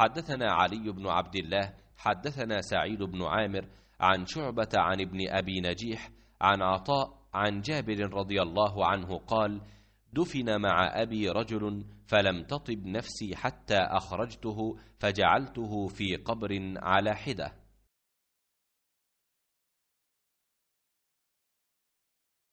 حدثنا علي بن عبد الله حدثنا سعيد بن عامر عن شعبة عن ابن أبي نجيح عن عطاء عن جابر رضي الله عنه قال دفن مع أبي رجل فلم تطب نفسي حتى أخرجته فجعلته في قبر على حده